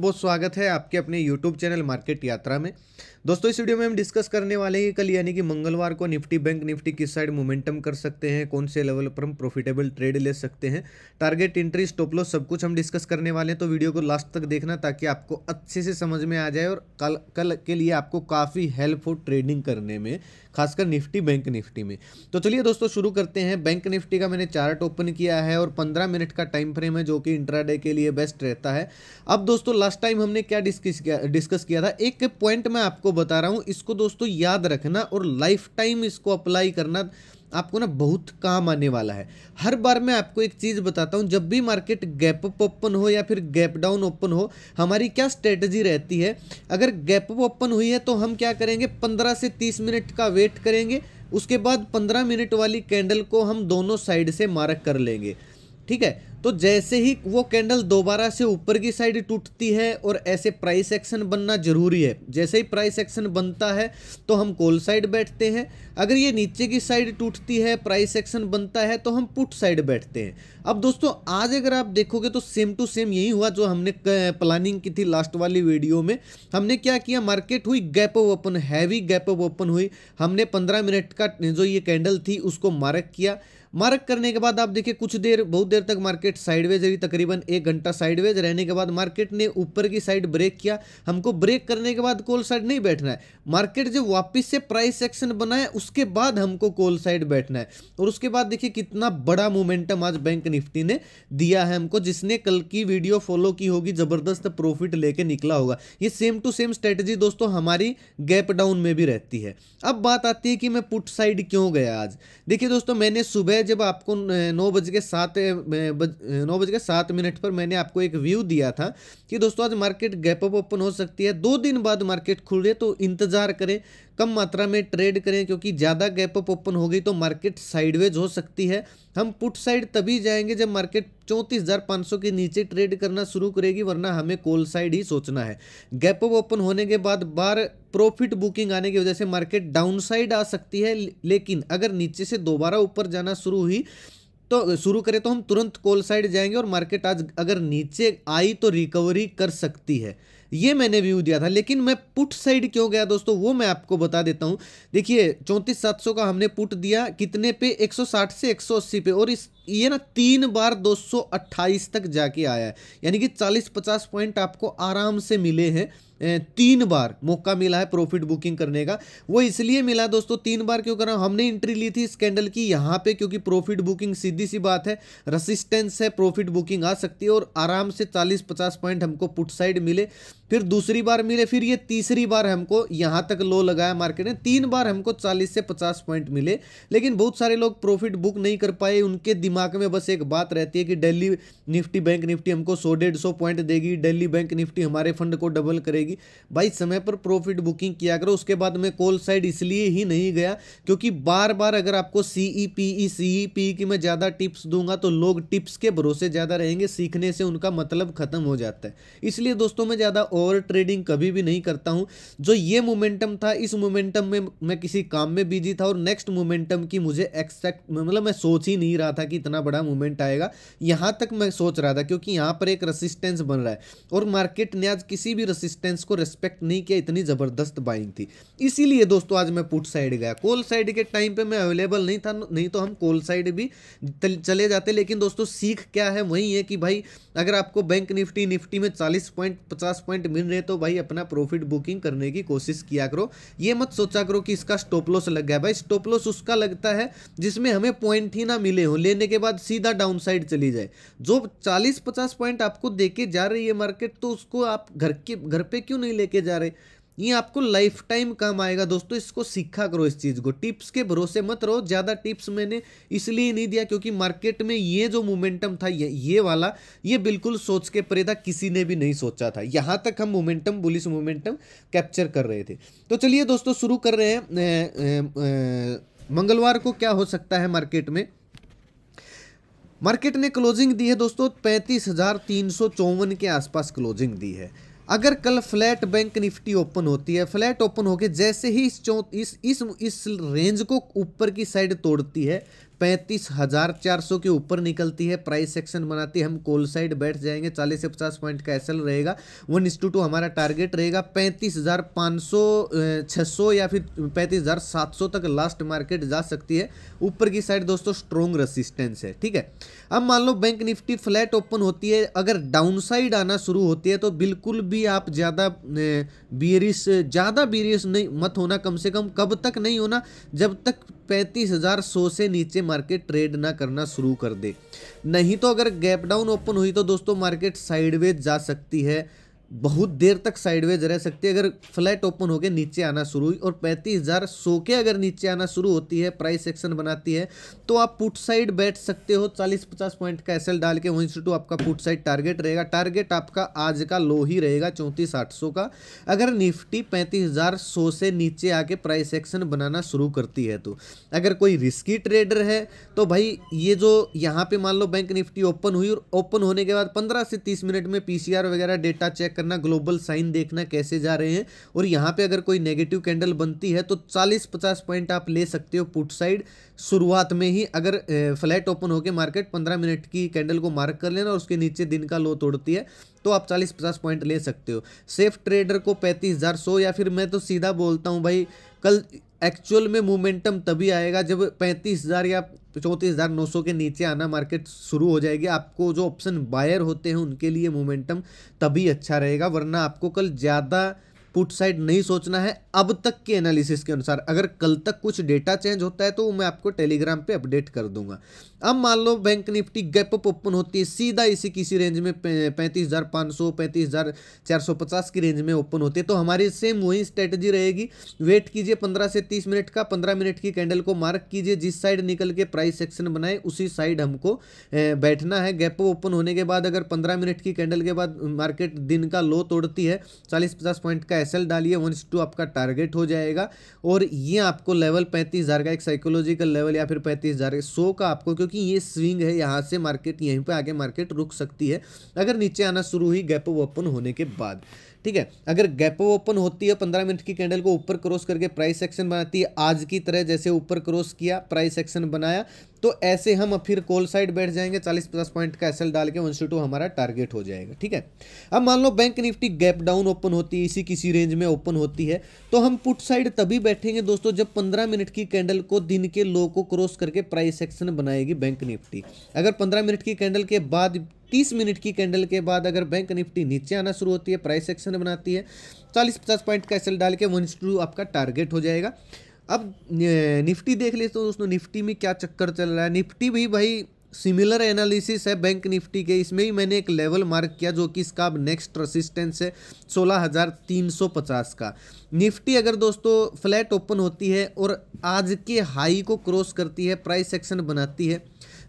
बहुत स्वागत है आपके अपने YouTube चैनल मार्केट यात्रा में दोस्तों इस वीडियो में हम डिस्कस करने वाले हैं कल यानी कि मंगलवार को निफ्टी बैंक निफ्टी किस साइड मोमेंटम कर सकते हैं कौन से लेवल पर हम प्रॉफिटेबल ट्रेड ले सकते हैं टारगेट इंट्री स्टॉपलॉस सब कुछ हम डिस्कस करने वाले हैं तो वीडियो को लास्ट तक देखना ताकि आपको अच्छे से समझ में आ जाए और कल कल के लिए आपको काफ़ी हेल्प हो ट्रेडिंग करने में खासकर निफ्टी बैंक निफ्टी में तो चलिए दोस्तों शुरू करते हैं बैंक निफ्टी का मैंने चार्ट ओपन किया है और पंद्रह मिनट का टाइम फ्रेम है जो कि इंट्राडे के लिए बेस्ट रहता है अब दोस्तों लास्ट टाइम हमने क्या डिस्कस किया डिस्कस किया था एक पॉइंट मैं आपको बता रहा हूँ इसको दोस्तों याद रखना और लाइफ टाइम इसको अप्लाई करना आपको ना बहुत काम आने वाला है हर बार मैं आपको एक चीज़ बताता हूँ जब भी मार्केट गैप अप ओपन हो या फिर गैप डाउन ओपन हो हमारी क्या स्ट्रेटजी रहती है अगर गैप अप ओपन हुई है तो हम क्या करेंगे 15 से 30 मिनट का वेट करेंगे उसके बाद 15 मिनट वाली कैंडल को हम दोनों साइड से मार्क कर लेंगे ठीक है तो जैसे ही वो कैंडल दोबारा से ऊपर की साइड टूटती है और ऐसे प्राइस एक्शन बनना जरूरी है जैसे ही प्राइस एक्शन बनता है तो हम कोल साइड बैठते हैं अगर ये नीचे की साइड टूटती है प्राइस एक्शन बनता है तो हम पुट साइड बैठते हैं अब दोस्तों आज अगर आप देखोगे तो सेम टू सेम यही हुआ जो हमने प्लानिंग की थी लास्ट वाली वीडियो में हमने क्या किया मार्केट हुई gap off open heavy gap off open हुई हमने पंद्रह मिनट का जो ये कैंडल थी उसको मार्क किया मार्क करने के बाद आप देखिए कुछ देर बहुत देर तक मार्केट साइडवेज रही तकरीबन एक घंटा साइडवेज रहने के बाद मार्केट ने ऊपर की साइड ब्रेक किया हमको ब्रेक करने के बाद कॉल साइड नहीं बैठना है मार्केट जब वापस से प्राइस सेक्शन बनाए उसके बाद हमको कॉल साइड बैठना है और उसके बाद देखिए कितना बड़ा मोमेंटम आज बैंक निफ्टी ने दिया है हमको जिसने कल की वीडियो फॉलो की होगी जबरदस्त प्रॉफिट लेके निकला होगा ये सेम टू सेम स्ट्रेटजी दोस्तों हमारी गैप डाउन में भी रहती है अब बात आती है कि मैं पुट साइड क्यों गया आज देखिए दोस्तों मैंने सुबह जब आपको नौ बज के सात नौ बज के सात मिनट पर मैंने आपको एक व्यू दिया था कि दोस्तों आज मार्केट गैप अप ओपन हो सकती है दो दिन बाद मार्केट खुल रही है तो इंतज़ार करें कम मात्रा में ट्रेड करें क्योंकि ज़्यादा गैप अप ओपन हो गई तो मार्केट साइडवेज हो सकती है हम पुट साइड तभी जाएंगे जब मार्केट चौंतीस हज़ार पाँच सौ के नीचे ट्रेड करना शुरू करेगी वरना हमें कोल साइड ही सोचना है गैप अप ओपन होने के बाद बार प्रॉफिट बुकिंग आने की वजह से मार्केट डाउन साइड आ सकती है लेकिन अगर नीचे से दोबारा ऊपर जाना शुरू हुई तो शुरू करें तो हम तुरंत कोल साइड जाएंगे और मार्केट आज अगर नीचे आई तो रिकवरी कर सकती है ये मैंने व्यू दिया था लेकिन मैं पुट साइड क्यों गया दोस्तों वो मैं आपको बता देता हूँ देखिए चौंतीस सात का हमने पुट दिया कितने पे 160 से 180 पे और इस ये ना तीन बार 228 तक जाके आया है यानी कि 40-50 पॉइंट आपको आराम से मिले हैं तीन बार मौका मिला है प्रॉफिट बुकिंग करने का वो इसलिए मिला दोस्तों तीन बार क्यों करा हमने एंट्री ली थी स्कैंडल की यहाँ पे क्योंकि प्रॉफिट बुकिंग सीधी सी बात है रसिस्टेंस है प्रॉफिट बुकिंग आ सकती है और आराम से 40-50 पॉइंट हमको पुट साइड मिले फिर दूसरी बार मिले फिर ये तीसरी बार हमको यहाँ तक लो लगाया मार्केट ने तीन बार हमको चालीस से पचास पॉइंट मिले लेकिन बहुत सारे लोग प्रॉफिट बुक नहीं कर पाए उनके दिमाग दिमाग में बस एक बात रहती है कि डेली निफ्टी बैंक निफ्टी हमको सौ डेढ़ सौ पॉइंट देगी डेली बैंक निफ्टी हमारे फंड को डबल करेगी भाई समय पर प्रॉफिट बुकिंग किया करो उसके बाद मैं कॉल साइड इसलिए ही नहीं गया क्योंकि बार बार अगर आपको सी ई पी ई सी ई पी की मैं ज़्यादा टिप्स दूंगा तो लोग टिप्स के भरोसे ज़्यादा रहेंगे सीखने से उनका मतलब ख़त्म हो जाता है इसलिए दोस्तों मैं ज़्यादा ओवर ट्रेडिंग कभी भी नहीं करता हूँ जो ये मोमेंटम था इस मोमेंटम में मैं किसी काम में बिजी था और नेक्स्ट मोमेंटम की मुझे एक्सेक्ट मतलब मैं सोच ही नहीं रहा था कि कितना बड़ा मूवमेंट आएगा यहाँ तक मैं सोच रहा था क्योंकि यहाँ पर एक रसिस्टेंस बन रहा है और मार्केट ने आज किसी भी रसिस्टेंस को रेस्पेक्ट नहीं किया इतनी ज़बरदस्त बाइंग थी इसीलिए दोस्तों आज मैं पुट साइड गया कोल साइड के टाइम पर मैं अवेलेबल नहीं था नहीं तो हम कोल साइड भी चले जाते लेकिन दोस्तों सीख क्या है वही है कि भाई अगर आपको बैंक निफ्टी निफ्टी में चालीस पॉइंट पचास पॉइंट मिल रहे तो भाई अपना प्रॉफिट बुकिंग करने की कोशिश किया करो ये मत सोचा करो कि इसका स्टॉप लॉस लग गया भाई स्टॉप लॉस उसका लगता है जिसमें हमें पॉइंट ही ना मिले हो लेने के के बाद सीधा डाउन साइड चली जाए जो 40-50 पॉइंट आपको देके जा रही है मार्केट तो उसको आप घर के घर पे क्यों नहीं लेके जा रहे ये आपको लाइफ टाइम काम आएगा दोस्तों इसको सीखा करो इस चीज़ को टिप्स के भरोसे मत रहो ज़्यादा टिप्स मैंने इसलिए नहीं दिया क्योंकि मार्केट में ये जो मोमेंटम था ये ये वाला ये बिल्कुल सोच के परे था किसी ने भी नहीं सोचा था यहाँ तक हम मोमेंटम बुलिस मोमेंटम कैप्चर कर रहे थे तो चलिए दोस्तों शुरू कर रहे हैं मंगलवार को क्या हो सकता है मार्केट में मार्केट ने क्लोजिंग दी है दोस्तों पैंतीस हज़ार तीन सौ चौवन के आसपास क्लोजिंग दी है अगर कल फ्लैट बैंक निफ्टी ओपन होती है फ्लैट ओपन होके जैसे ही इस चौ इस इस इस रेंज को ऊपर की साइड तोड़ती है पैंतीस हजार चार सौ के ऊपर निकलती है प्राइस सेक्शन बनाती है हम कोल साइड बैठ जाएंगे चालीस से पचास पॉइंट का एसल रहेगा वन इस टू टू हमारा टारगेट रहेगा पैंतीस हजार पाँच सौ छः सौ या फिर पैंतीस हजार सात सौ तक लास्ट मार्केट जा सकती है ऊपर की साइड दोस्तों स्ट्रॉन्ग रेसिस्टेंस है ठीक है अब मान लो बैंक निफ्टी फ्लैट ओपन होती है अगर डाउन साइड आना शुरू होती है तो बिल्कुल भी आप ज़्यादा बीरिस ज़्यादा बीरिस नहीं मत होना कम से कम कब तक नहीं होना जब तक पैंतीस हजार सौ से नीचे मार्केट ट्रेड ना करना शुरू कर दे नहीं तो अगर गैप डाउन ओपन हुई तो दोस्तों मार्केट साइडवेज जा सकती है बहुत देर तक साइडवेज रह सकती है अगर फ्लैट ओपन होकर नीचे आना शुरू हुई और पैंतीस हज़ार सो के अगर नीचे आना शुरू होती है प्राइस सेक्शन बनाती है तो आप पुट साइड बैठ सकते हो चालीस पचास पॉइंट का एसएल डाल के वहीं से टू आपका पुट साइड टारगेट रहेगा टारगेट आपका आज का लो ही रहेगा चौंतीस आठ सौ का अगर निफ्टी पैंतीस हज़ार सौ से नीचे आके प्राइस एक्शन बनाना शुरू करती है तो अगर कोई रिस्की ट्रेडर है तो भाई ये जो यहाँ पर मान लो बैंक निफ्टी ओपन हुई और ओपन होने के बाद पंद्रह से तीस मिनट में पी वगैरह डेटा चेक कर करना ग्लोबल साइन देखना कैसे जा रहे हैं और यहाँ पे अगर कोई नेगेटिव कैंडल बनती है तो 40-50 पॉइंट आप ले सकते हो पुट साइड शुरुआत में ही अगर फ्लैट ओपन होकर मार्केट 15 मिनट की कैंडल को मार्क कर लेना और उसके नीचे दिन का लो तोड़ती है तो आप 40-50 पॉइंट ले सकते हो सेफ ट्रेडर को पैंतीस या फिर मैं तो सीधा बोलता हूँ भाई कल एक्चुअल में मोमेंटम तभी आएगा जब पैंतीस हज़ार या चौंतीस हज़ार नौ सौ के नीचे आना मार्केट शुरू हो जाएगी आपको जो ऑप्शन बायर होते हैं उनके लिए मोमेंटम तभी अच्छा रहेगा वरना आपको कल ज़्यादा पुट साइड नहीं सोचना है अब तक के एनालिसिस के अनुसार अगर कल तक कुछ डेटा चेंज होता है तो मैं आपको टेलीग्राम पे अपडेट कर दूंगा अब मान लो bank Nifty gap up open होती है सीधा इसी किसी रेंज में पैंतीस हज़ार पाँच सौ पैंतीस हज़ार चार सौ पचास की रेंज में ओपन होती है तो हमारी सेम वही स्ट्रेटजी रहेगी वेट कीजिए पंद्रह से तीस मिनट का पंद्रह मिनट की कैंडल को मार्क कीजिए जिस साइड निकल के प्राइस सेक्शन बनाए उसी साइड हमको बैठना है गैप ओपन होने के बाद अगर पंद्रह मिनट की कैंडल के बाद मार्केट दिन का लो तोड़ती है चालीस पचास पॉइंट का एसएल डालिए वन टू आपका टारगेट हो जाएगा और ये आपको लेवल पैंतीस हज़ार का एक साइकोलॉजिकल लेवल या फिर पैंतीस हज़ार सौ का आपको क्योंकि ये स्विंग है यहाँ से मार्केट यहीं पे आगे मार्केट रुक सकती है अगर नीचे आना शुरू हुई गैप ओपन होने के बाद ठीक है अगर गैप ओपन होती है पंद्रह मिनट की कैंडल को ऊपर क्रॉस करके प्राइस एक्शन बनाती है आज की तरह जैसे ऊपर क्रॉस किया प्राइस एक्शन बनाया तो ऐसे हम फिर कॉल साइड बैठ जाएंगे चालीस पचास पॉइंट का एसएल डाल के वन सी टू हमारा टारगेट हो जाएगा ठीक है अब मान लो bank Nifty gap down open होती है इसी किसी रेंज में ओपन होती है तो हम पुट साइड तभी बैठेंगे दोस्तों जब पंद्रह मिनट की कैंडल को दिन के लो को क्रॉस करके प्राइस एक्शन बनाएगी बैंक निफ्टी अगर पंद्रह मिनट की कैंडल के बाद तीस मिनट की कैंडल के बाद अगर बैंक निफ्टी नीचे आना शुरू होती है प्राइस एक्शन बनाती है चालीस पचास पॉइंट का एसल डाल के वन टू आपका टारगेट हो जाएगा अब निफ्टी देख लेते तो दोस्तों निफ्टी में क्या चक्कर चल रहा है निफ्टी भी भाई सिमिलर एनालिसिस है बैंक निफ्टी के इसमें भी मैंने एक लेवल मार्क किया जो कि इसका अब नेक्स्ट रसिस्टेंस है 16,350 का निफ्टी अगर दोस्तों फ्लैट ओपन होती है और आज के हाई को क्रॉस करती है प्राइस सेक्शन बनाती है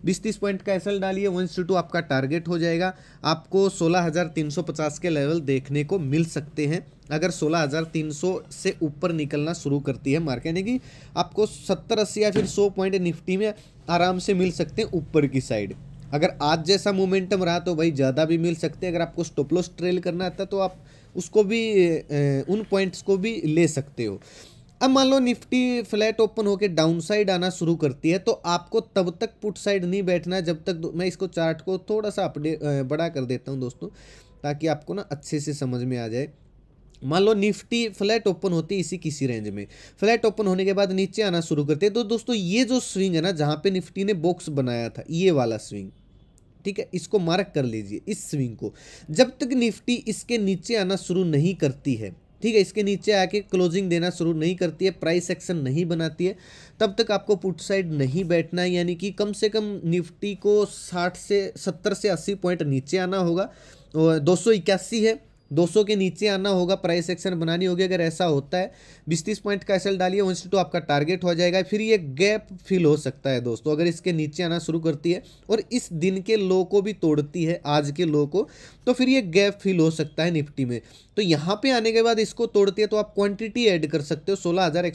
बीस तीस पॉइंट का एसल डालिए वन टू आपका टारगेट हो जाएगा आपको सोलह हज़ार तीन सौ पचास के लेवल देखने को मिल सकते हैं अगर 16,300 से ऊपर निकलना शुरू करती है मार्केट यानी कि आपको सत्तर अस्सी या फिर सौ पॉइंट निफ्टी में आराम से मिल सकते हैं ऊपर की साइड अगर आज जैसा मोमेंटम रहा तो भाई ज़्यादा भी मिल सकते हैं अगर आपको स्टोपलोस ट्रेल करना आता तो आप उसको भी उन पॉइंट्स को भी ले सकते हो अब मान लो निफ्टी फ्लैट ओपन होकर डाउन साइड आना शुरू करती है तो आपको तब तक पुट साइड नहीं बैठना जब तक मैं इसको चार्ट को थोड़ा सा अपडेट बड़ा कर देता हूँ दोस्तों ताकि आपको ना अच्छे से समझ में आ जाए मान लो निफ्टी फ्लैट ओपन होती है इसी किसी रेंज में फ्लैट ओपन होने के बाद नीचे आना शुरू करते हैं तो दोस्तों ये जो स्विंग है ना जहाँ पे निफ्टी ने बॉक्स बनाया था ये वाला स्विंग ठीक है इसको मार्क कर लीजिए इस स्विंग को जब तक निफ्टी इसके नीचे आना शुरू नहीं करती है ठीक है इसके नीचे आके क्लोजिंग देना शुरू नहीं करती है प्राइस एक्शन नहीं बनाती है तब तक आपको पुट साइड नहीं बैठना है यानी कि कम से कम निफ्टी को 60 से 70 से 80 पॉइंट नीचे आना होगा और दो है 200 के नीचे आना होगा प्राइस एक्शन बनानी होगी अगर ऐसा होता है बीस तीस पॉइंट का एसल डालिए वन टू तो आपका टारगेट हो जाएगा फिर ये गैप फिल हो सकता है दोस्तों अगर इसके नीचे आना शुरू करती है और इस दिन के लो को भी तोड़ती है आज के लो को तो फिर ये गैप फिल हो सकता है निफ्टी में तो यहाँ पे आने के बाद इसको तोड़ती है तो आप क्वांटिटी ऐड कर सकते हो सोलह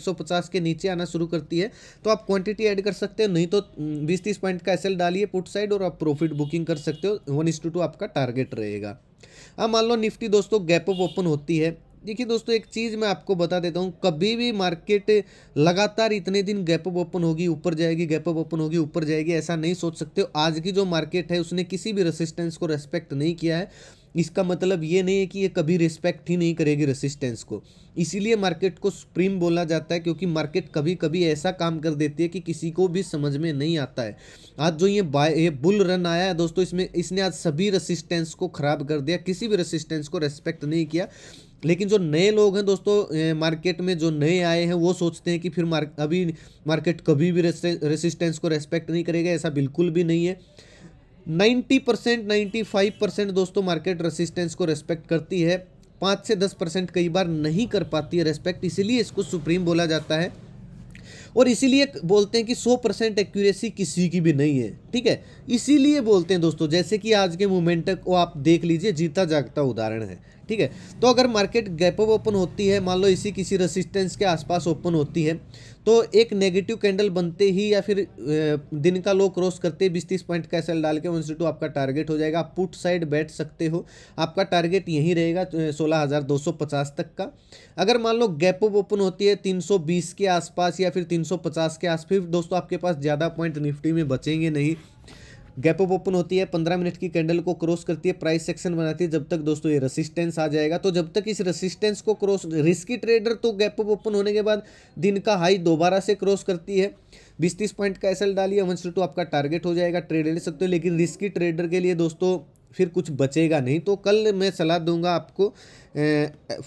के नीचे आना शुरू करती है तो आप क्वांटिटी ऐड कर सकते हो नहीं तो 20-30 हम्म, पॉइंट का एसएल डालिए पुट साइड और आप प्रॉफिट बुकिंग कर सकते हो वन आपका टारगेट रहेगा अब हाँ, मान लो निफ्टी दोस्तों गैप अप ओपन होती है देखिए दोस्तों एक चीज़ मैं आपको बता देता हूँ कभी भी मार्केट लगातार इतने दिन गैप अप ओपन होगी ऊपर जाएगी गैप अप ओपन होगी ऊपर जाएगी ऐसा नहीं सोच सकते हो आज की जो मार्केट है उसने किसी भी रेसिस्टेंस को रेस्पेक्ट नहीं किया है इसका मतलब ये नहीं है कि ये कभी रिस्पेक्ट ही नहीं करेगी रेसिस्टेंस को इसीलिए मार्केट को सुप्रीम बोला जाता है क्योंकि मार्केट कभी कभी ऐसा काम कर देती है कि किसी को भी समझ में नहीं आता है आज जो ये बाय ये बुल रन आया है दोस्तों इसमें इसने आज सभी रेसिस्टेंस को ख़राब कर दिया किसी भी रेसिस्टेंस को रेस्पेक्ट नहीं किया लेकिन जो नए लोग हैं दोस्तों मार्केट में जो नए आए हैं वो सोचते हैं कि फिर मार्क अभी मार्केट कभी भी रेसिस्टेंस को रेस्पेक्ट नहीं करेगा ऐसा बिल्कुल भी नहीं है 90 परसेंट नाइन्टी परसेंट दोस्तों मार्केट रेसिस्टेंस को रेस्पेक्ट करती है पाँच से दस परसेंट कई बार नहीं कर पाती है रेस्पेक्ट इसीलिए इसको सुप्रीम बोला जाता है और इसीलिए बोलते हैं कि सौ परसेंट एक्यूरेसी किसी की भी नहीं है ठीक है इसीलिए बोलते हैं दोस्तों जैसे कि आज के मोमेंट को आप देख लीजिए जीता जागता उदाहरण है ठीक है तो अगर मार्केट गैप अप ओपन होती है मान लो इसी किसी रेसिस्टेंस के आसपास ओपन होती है तो एक नेगेटिव कैंडल बनते ही या फिर दिन का लो क्रॉस करते बीस तीस पॉइंट का एसएल डाल के वन टू आपका टारगेट हो जाएगा आप पुट साइड बैठ सकते हो आपका टारगेट यहीं रहेगा सोलह हज़ार दो सौ पचास तक का अगर मान लो गैप अप ओपन होती है तीन सौ बीस के आसपास या फिर तीन सौ पचास के आस फिर दोस्तों आपके पास ज़्यादा पॉइंट निफ्टी में बचेंगे नहीं गैप अप ओपन होती है पंद्रह मिनट की कैंडल को क्रॉस करती है प्राइस सेक्शन बनाती है जब तक दोस्तों ये रेसिस्टेंस आ जाएगा तो जब तक इस रेसिस्टेंस को क्रॉस रिस्की ट्रेडर तो गैप अप ओपन होने के बाद दिन का हाई दोबारा से क्रॉस करती है बीस तीस पॉइंट का एसएल डालिए वन टू आपका टारगेट हो जाएगा ट्रेड ले सकते हो लेकिन रिस्की ट्रेडर के लिए दोस्तों फिर कुछ बचेगा नहीं तो कल मैं सलाह दूंगा आपको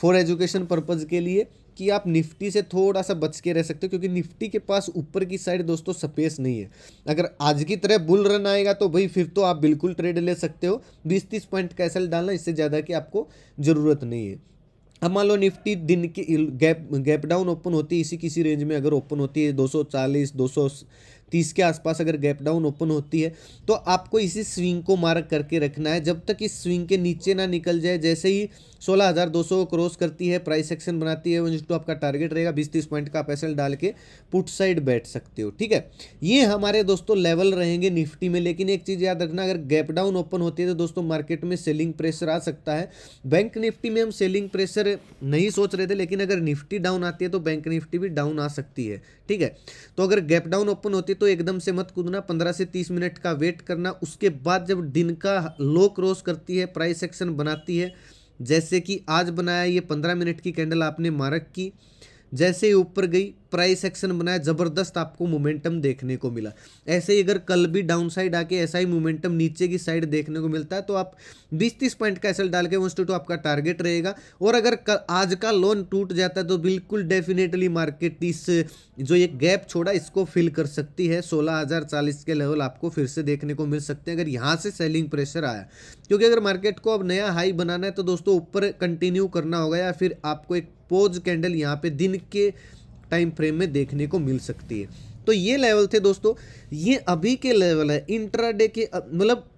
फॉर एजुकेशन पर्पज़ के लिए कि आप निफ्टी से थोड़ा सा बच के रह सकते हो क्योंकि निफ्टी के पास ऊपर की साइड दोस्तों स्पेस नहीं है अगर आज की तरह बुल रन आएगा तो भाई फिर तो आप बिल्कुल ट्रेड ले सकते हो बीस तीस पॉइंट का डालना इससे ज़्यादा की आपको ज़रूरत नहीं है अब मान लो निफ्टी दिन की गैप गैप डाउन ओपन होती है इसी किसी रेंज में अगर ओपन होती है दो सौ तीस के आसपास अगर गैप डाउन ओपन होती है तो आपको इसी स्विंग को मार्क करके रखना है जब तक इस स्विंग के नीचे ना निकल जाए जैसे ही सोलह हजार दो सौ क्रॉस करती है प्राइस सेक्शन बनाती है वन टू आपका टारगेट रहेगा बीस तीस पॉइंट का आप डाल के पुट साइड बैठ सकते हो ठीक है ये हमारे दोस्तों लेवल रहेंगे निफ्टी में लेकिन एक चीज़ याद रखना अगर गैप डाउन ओपन होती है तो दोस्तों मार्केट में सेलिंग प्रेशर आ सकता है बैंक निफ्टी में हम सेलिंग प्रेशर नहीं सोच रहे थे लेकिन अगर निफ्टी डाउन आती है तो बैंक निफ्टी भी डाउन आ सकती है ठीक है तो अगर गैप डाउन ओपन होती तो एकदम से मत कूदना पंद्रह से तीस मिनट का वेट करना उसके बाद जब दिन का लो क्रॉस करती है प्राइस एक्शन बनाती है जैसे कि आज बनाया ये पंद्रह मिनट की कैंडल आपने मारक की जैसे ही ऊपर गई प्राइस एक्शन बनाया ज़बरदस्त आपको मोमेंटम देखने को मिला ऐसे ही अगर कल भी डाउन साइड आके ऐसा ही मोमेंटम नीचे की साइड देखने को मिलता है तो आप बीस तीस पॉइंट का एसल डाल के वन टू आपका टारगेट रहेगा और अगर आज का लोन टूट जाता है तो बिल्कुल डेफिनेटली मार्केट इस जो ये गैप छोड़ा इसको फिल कर सकती है सोलह हज़ार चालीस के लेवल आपको फिर से देखने को मिल सकते हैं अगर यहाँ से सेलिंग प्रेशर आया क्योंकि अगर मार्केट को अब नया हाई बनाना है तो दोस्तों ऊपर कंटिन्यू करना होगा या फिर आपको एक पोज कैंडल यहाँ पे दिन के टाइम फ्रेम में देखने को मिल सकती है तो ये लेवल थे दोस्तों ये अभी के लेवल है इंट्राडे के मतलब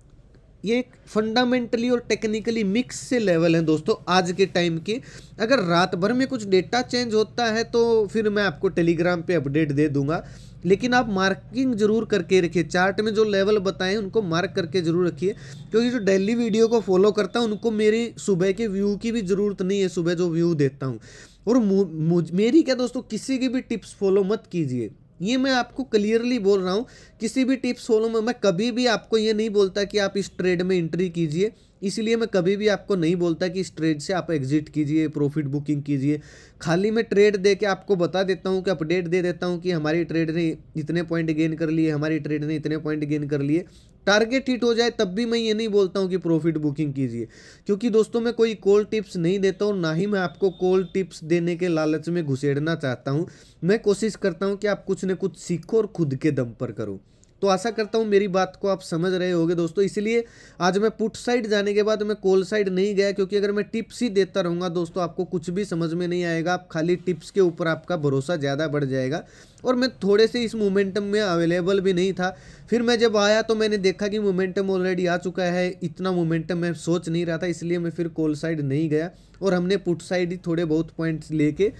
ये एक फंडामेंटली और टेक्निकली मिक्स से लेवल है दोस्तों आज के टाइम के अगर रात भर में कुछ डेटा चेंज होता है तो फिर मैं आपको टेलीग्राम पे अपडेट दे दूंगा लेकिन आप मार्किंग जरूर करके रखिए चार्ट में जो लेवल बताएं उनको मार्क करके जरूर रखिए क्योंकि जो डेली वीडियो को फॉलो करता हूँ उनको मेरी सुबह के व्यू की भी ज़रूरत नहीं है सुबह जो व्यू देता हूँ और मुझ मेरी क्या दोस्तों किसी की भी टिप्स फॉलो मत कीजिए ये मैं आपको क्लियरली बोल रहा हूँ किसी भी टिप्स फॉलो में मैं कभी भी आपको ये नहीं बोलता कि आप इस ट्रेड में एंट्री कीजिए इसलिए मैं कभी भी आपको नहीं बोलता कि इस ट्रेड से आप एग्जिट कीजिए प्रॉफिट बुकिंग कीजिए खाली मैं ट्रेड दे के आपको बता देता हूँ कि अपडेट दे देता हूँ कि हमारी ट्रेड ने इतने पॉइंट गेन कर लिए हमारी ट्रेड ने इतने पॉइंट गेन कर लिए टारगेट हिट हो जाए तब भी मैं ये नहीं बोलता हूँ कि प्रॉफिट बुकिंग कीजिए क्योंकि दोस्तों मैं कोई कॉल टिप्स नहीं देता हूँ ना ही मैं आपको कॉल टिप्स देने के लालच में घुसेड़ना चाहता हूँ मैं कोशिश करता हूँ कि आप कुछ ना कुछ सीखो और खुद के दम पर करो तो आशा करता हूँ मेरी बात को आप समझ रहे होगे दोस्तों इसलिए आज मैं पुट साइड जाने के बाद मैं कॉल साइड नहीं गया क्योंकि अगर मैं टिप्स ही देता रहूँगा दोस्तों आपको कुछ भी समझ में नहीं आएगा आप खाली टिप्स के ऊपर आपका भरोसा ज़्यादा बढ़ जाएगा और मैं थोड़े से इस मोमेंटम में अवेलेबल भी नहीं था फिर मैं जब आया तो मैंने देखा कि मोमेंटम ऑलरेडी आ चुका है इतना मोमेंटम मैं सोच नहीं रहा था इसलिए मैं फिर कॉल साइड नहीं गया और हमने पुट साइड ही थोड़े बहुत पॉइंट्स लेके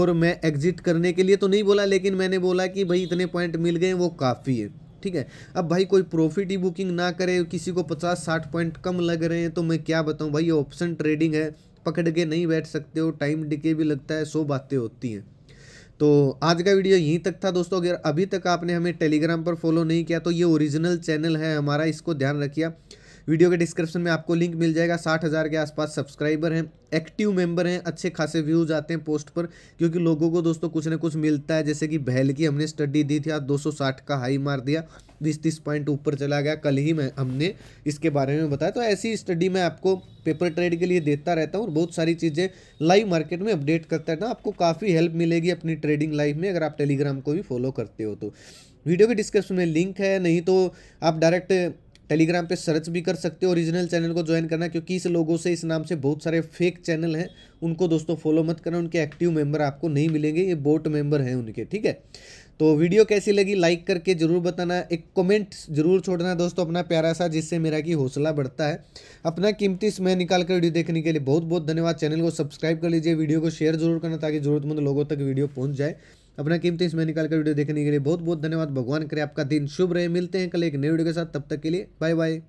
और मैं एग्जिट करने के लिए तो नहीं बोला लेकिन मैंने बोला कि भाई इतने पॉइंट मिल गए वो काफ़ी है ठीक है अब भाई कोई प्रॉफिट ही बुकिंग ना करे किसी को पचास साठ पॉइंट कम लग रहे हैं तो मैं क्या बताऊँ भाई ऑप्शन ट्रेडिंग है पकड़ के नहीं बैठ सकते हो टाइम डिके भी लगता है सो बातें होती हैं तो आज का वीडियो यहीं तक था दोस्तों अगर अभी तक आपने हमें टेलीग्राम पर फॉलो नहीं किया तो ये ओरिजिनल चैनल है हमारा इसको ध्यान रखिए वीडियो के डिस्क्रिप्शन में आपको लिंक मिल जाएगा साठ हज़ार के आसपास सब्सक्राइबर हैं एक्टिव मेंबर हैं अच्छे खासे व्यूज़ आते हैं पोस्ट पर क्योंकि लोगों को दोस्तों कुछ ना कुछ मिलता है जैसे कि बहल की हमने स्टडी दी थी आज दो का हाई मार दिया बीस तीस पॉइंट ऊपर चला गया कल ही मैं हमने इसके बारे में बताया तो ऐसी स्टडी मैं आपको पेपर ट्रेड के लिए देता रहता हूँ और बहुत सारी चीज़ें लाइव मार्केट में अपडेट करता रहता हूँ आपको काफ़ी हेल्प मिलेगी अपनी ट्रेडिंग लाइफ में अगर आप टेलीग्राम को भी फॉलो करते हो तो वीडियो के डिस्क्रिप्शन में लिंक है नहीं तो आप डायरेक्ट टेलीग्राम पे सर्च भी कर सकते हो ओरिजिनल चैनल को ज्वाइन करना क्योंकि इस लोगों से इस नाम से बहुत सारे फेक चैनल हैं उनको दोस्तों फॉलो मत करना उनके एक्टिव मेंबर आपको नहीं मिलेंगे ये बोट मेंबर हैं उनके ठीक है तो वीडियो कैसी लगी लाइक करके ज़रूर बताना एक कमेंट जरूर छोड़ना दोस्तों अपना प्यारा सा जिससे मेरा की हौसला बढ़ता है अपना कीमती समय निकाल कर वीडियो देखने के लिए बहुत बहुत धन्यवाद चैनल को सब्सक्राइब कर लीजिए वीडियो को शेयर जरूर करना ताकि ज़रूरतमंद लोगों तक वीडियो पहुँच जाए अपना कीमती इसमें निकाल कर वीडियो देखने के लिए बहुत बहुत धन्यवाद भगवान करे आपका दिन शुभ रहे मिलते हैं कल एक नई वीडियो के साथ तब तक के लिए बाय बाय